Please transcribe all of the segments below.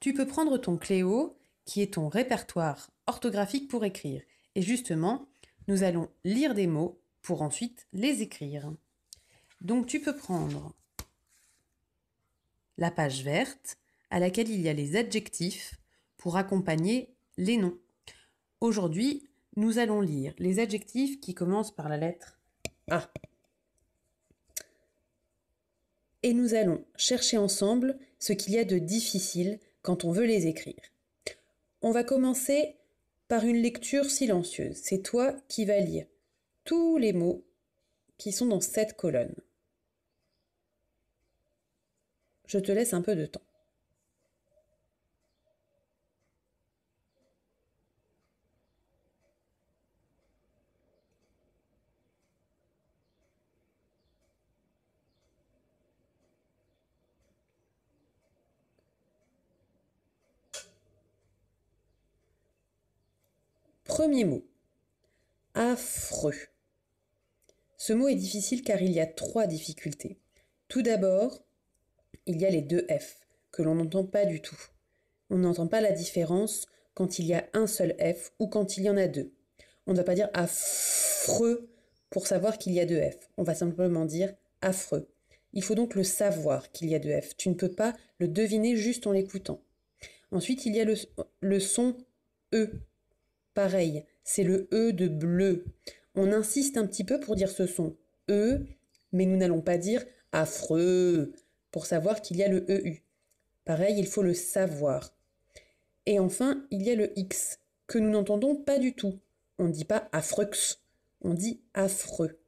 tu peux prendre ton Cléo, qui est ton répertoire orthographique pour écrire. Et justement, nous allons lire des mots pour ensuite les écrire. Donc tu peux prendre la page verte à laquelle il y a les adjectifs pour accompagner les noms. Aujourd'hui, nous allons lire les adjectifs qui commencent par la lettre A. Et nous allons chercher ensemble ce qu'il y a de difficile quand on veut les écrire. On va commencer par une lecture silencieuse. C'est toi qui vas lire tous les mots qui sont dans cette colonne. Je te laisse un peu de temps. Premier mot. Affreux. Ce mot est difficile car il y a trois difficultés. Tout d'abord, il y a les deux F, que l'on n'entend pas du tout. On n'entend pas la différence quand il y a un seul F ou quand il y en a deux. On ne va pas dire affreux pour savoir qu'il y a deux F. On va simplement dire affreux. Il faut donc le savoir qu'il y a deux F. Tu ne peux pas le deviner juste en l'écoutant. Ensuite, il y a le, son E Pareil, c'est le E de bleu. On insiste un petit peu pour dire ce son E, mais nous n'allons pas dire affreux pour savoir qu'il y a le EU. Pareil, il faut le savoir. Et enfin, il y a le X, que nous n'entendons pas du tout. On ne dit pas affreux, on dit affreux.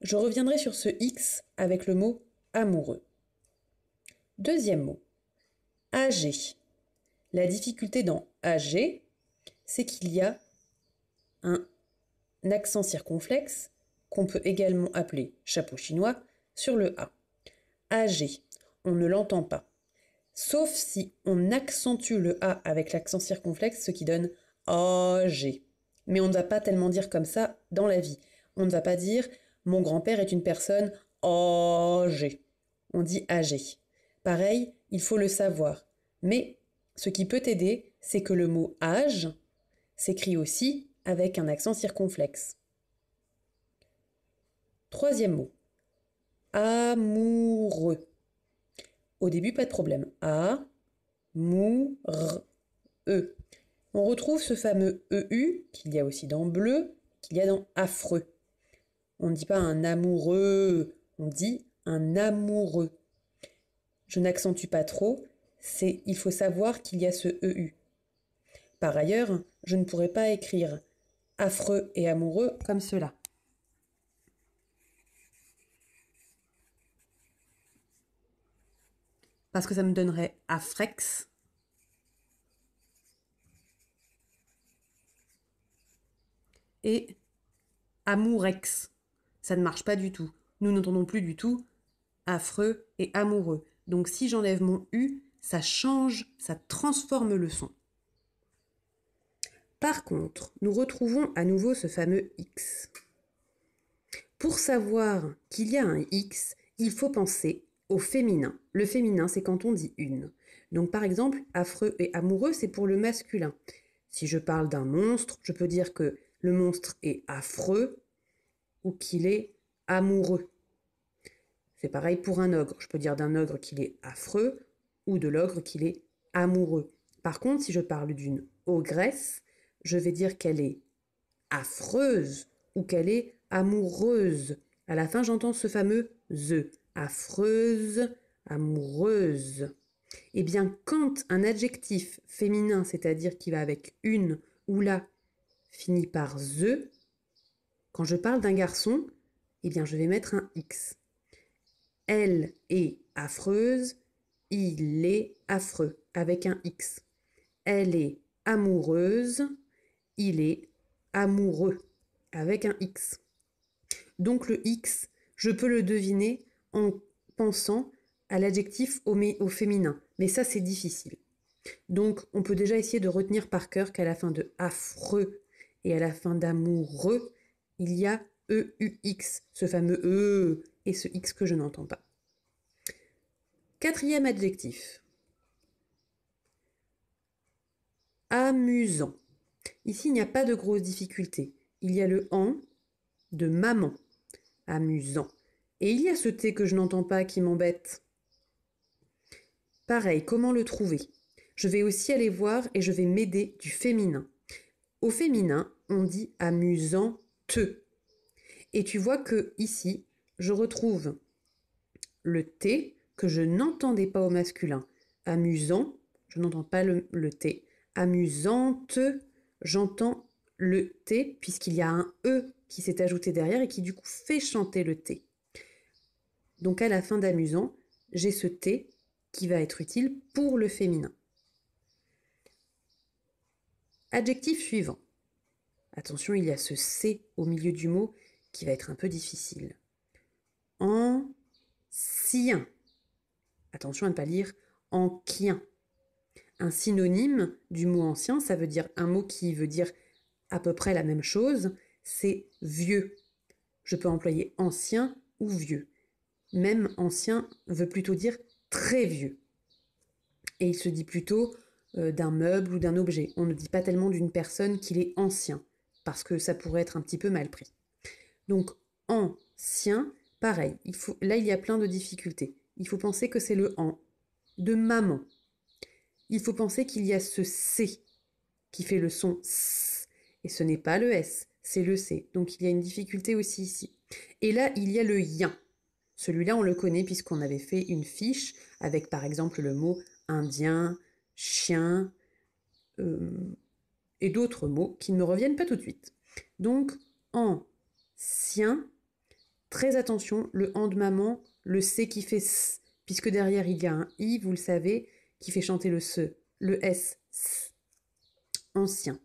Je reviendrai sur ce X avec le mot amoureux. Deuxième mot, âgé. La difficulté dans âgé, c'est qu'il y a un accent circonflexe, qu'on peut également appeler chapeau chinois, sur le A. âgé on ne l'entend pas. Sauf si on accentue le A avec l'accent circonflexe, ce qui donne âgé. Mais on ne va pas tellement dire comme ça dans la vie. On ne va pas dire mon grand-père est une personne âgée. On dit âgé. Pareil, il faut le savoir. Mais ce qui peut t'aider, c'est que le mot âge s'écrit aussi avec un accent circonflexe. Troisième mot. Amoureux. Au début, pas de problème. A, mou, r, e. On retrouve ce fameux eu qu'il y a aussi dans bleu, qu'il y a dans affreux. On ne dit pas un amoureux, on dit un amoureux. Je n'accentue pas trop, c'est il faut savoir qu'il y a ce eu. Par ailleurs, je ne pourrais pas écrire affreux et amoureux comme cela. Parce que ça me donnerait affrex. Et amourex. Ça ne marche pas du tout. Nous n'entendons plus du tout affreux et amoureux. Donc si j'enlève mon U, ça change, ça transforme le son. Par contre, nous retrouvons à nouveau ce fameux X. Pour savoir qu'il y a un X, il faut penser au féminin. Le féminin, c'est quand on dit une. Donc par exemple, affreux et amoureux, c'est pour le masculin. Si je parle d'un monstre, je peux dire que le monstre est affreux ou qu'il est amoureux. C'est pareil pour un ogre. Je peux dire d'un ogre qu'il est affreux ou de l'ogre qu'il est amoureux. Par contre, si je parle d'une ogresse, je vais dire qu'elle est affreuse ou qu'elle est amoureuse. À la fin, j'entends ce fameux the, affreuse, amoureuse. Eh bien, quand un adjectif féminin, c'est-à-dire qui va avec une ou la, finit par the, quand je parle d'un garçon, eh bien, je vais mettre un X. Elle est affreuse, il est affreux, avec un X. Elle est amoureuse, il est amoureux avec un X. Donc le X, je peux le deviner en pensant à l'adjectif au, au, féminin. Mais ça, c'est difficile. Donc on peut déjà essayer de retenir par cœur qu'à la fin de affreux et à la fin d'amoureux, il y a E-U-X, ce fameux E et ce X que je n'entends pas. Quatrième adjectif. Amusant. Ici, il n'y a pas de grosses difficultés. Il y a le en de maman. Amusant. Et il y a ce T que je n'entends pas qui m'embête. Pareil, comment le trouver Je vais aussi aller voir et je vais m'aider du féminin. Au féminin, on dit amusante ». Et tu vois que ici, je retrouve le T que je n'entendais pas au masculin. Amusant, je n'entends pas le, le T. Amusante, j'entends le T puisqu'il y a un E qui s'est ajouté derrière et qui du coup fait chanter le T. Donc à la fin d'amusant, j'ai ce T qui va être utile pour le féminin. Adjectif suivant. Attention, il y a ce C au milieu du mot qui va être un peu difficile. Ancien. Attention à ne pas lire en quien un synonyme du mot ancien, ça veut dire un mot qui veut dire à peu près la même chose, c'est vieux. Je peux employer ancien ou vieux. Même ancien veut plutôt dire très vieux. Et il se dit plutôt euh, d'un meuble ou d'un objet. On ne dit pas tellement d'une personne qu'il est ancien, parce que ça pourrait être un petit peu mal pris. Donc ancien, pareil. faut, là, il y a plein de difficultés. Il faut penser que c'est le en de maman il faut penser qu'il y a ce C qui fait le son S, et ce n'est pas le S, c'est le C. Donc il y a une difficulté aussi ici. Et là, il y a le yin. Celui-là, on le connaît puisqu'on avait fait une fiche avec par exemple le mot indien, chien euh, et d'autres mots qui ne me reviennent pas tout de suite. Donc en sien, très attention, le en de maman, le C qui fait S, puisque derrière il y a un I, vous le savez, qui fait chanter le se, le s, s. Ancien.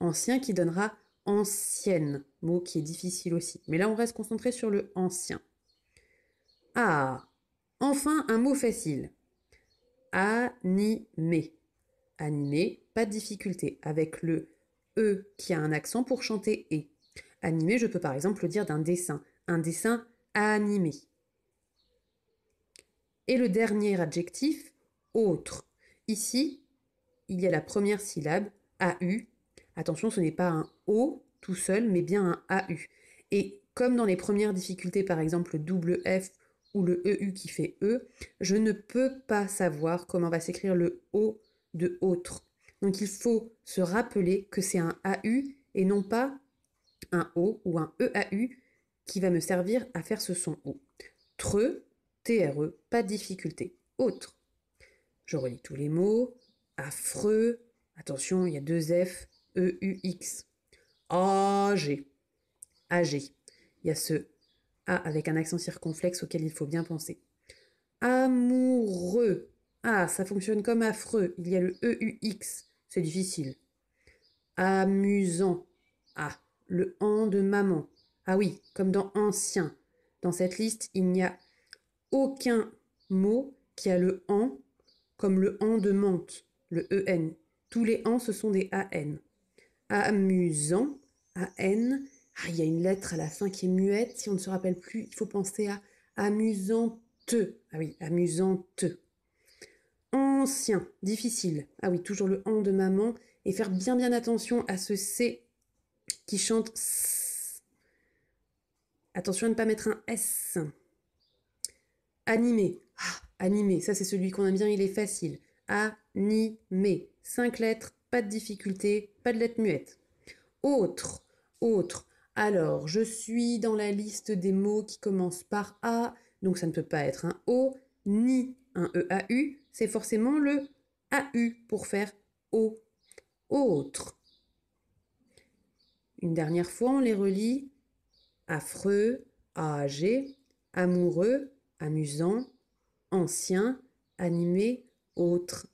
Ancien qui donnera ancienne, mot qui est difficile aussi. Mais là, on reste concentré sur le ancien. Ah, enfin un mot facile. Animé. Animé, pas de difficulté, avec le E qui a un accent pour chanter E. Animé, je peux par exemple le dire d'un dessin. Un dessin animé. Et le dernier adjectif, autre. Ici, il y a la première syllabe, AU. Attention, ce n'est pas un O tout seul, mais bien un AU. Et comme dans les premières difficultés, par exemple le double F ou le EU qui fait E, je ne peux pas savoir comment va s'écrire le O de autre. Donc il faut se rappeler que c'est un AU et non pas un O ou un EAU qui va me servir à faire ce son O. Tre, TRE, pas de difficulté. Autre. Je relis tous les mots. Affreux. Attention, il y a deux F, E, U, X. Âgé. G. Il y a ce A avec un accent circonflexe auquel il faut bien penser. Amoureux. Ah, ça fonctionne comme affreux. Il y a le E-U-X. C'est difficile. Amusant. Ah, le an de maman. Ah oui, comme dans ancien. Dans cette liste, il n'y a aucun mot qui a le an comme le EN de menthe, le EN. Tous les ans, ce sont des A-N. Amusant, AN. Ah, il y a une lettre à la fin qui est muette. Si on ne se rappelle plus, il faut penser à amusante. Ah oui, amusante. Ancien, difficile. Ah oui, toujours le EN de maman. Et faire bien bien attention à ce C qui chante S. Attention à ne pas mettre un S. Animé. Animé, ça c'est celui qu'on aime bien, il est facile. Animé. Cinq lettres, pas de difficulté, pas de lettres muettes. Autre, autre. Alors, je suis dans la liste des mots qui commencent par A, donc ça ne peut pas être un O, ni un EAU, c'est forcément le AU pour faire O. Autre. Une dernière fois, on les relie affreux, âgé, amoureux, amusant, ancien, animé, autre.